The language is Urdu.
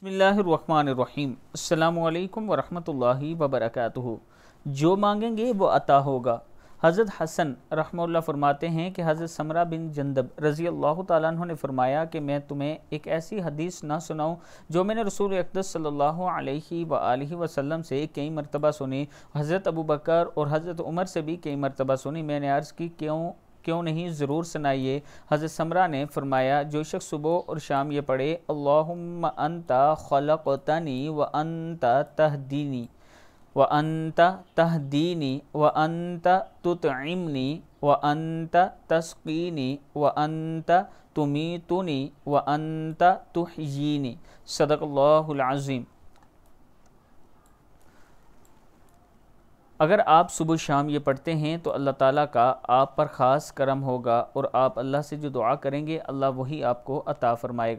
بسم اللہ الرحمن الرحیم السلام علیکم ورحمۃ اللہ وبرکاتہ جو مانگیں گے وہ عطا ہوگا حضرت حسن رحمہ اللہ فرماتے ہیں کہ حضرت سمرہ بن جندب رضی اللہ تعالیٰ عنہ نے فرمایا کہ میں تمہیں ایک ایسی حدیث نہ سناؤں جو میں نے رسول اقدس صلی اللہ علیہ وآلہ وسلم سے کئی مرتبہ سنی حضرت ابو بکر اور حضرت عمر سے بھی کئی مرتبہ سنی میں نے عرض کی کیوں کیوں نہیں ضرور سنائیے حضرت سمرہ نے فرمایا جو شخص صبح اور شام یہ پڑھے اللہم انت خلقتنی و انتا تہدینی و انت تہدینی و تطعمنی و انت تسقینی و انت تمیتنی و انت توینی صدق اللہ العظیم اگر آپ صبح شام یہ پڑھتے ہیں تو اللہ تعالیٰ کا آپ پر خاص کرم ہوگا اور آپ اللہ سے جو دعا کریں گے اللہ وہی آپ کو عطا فرمائے گا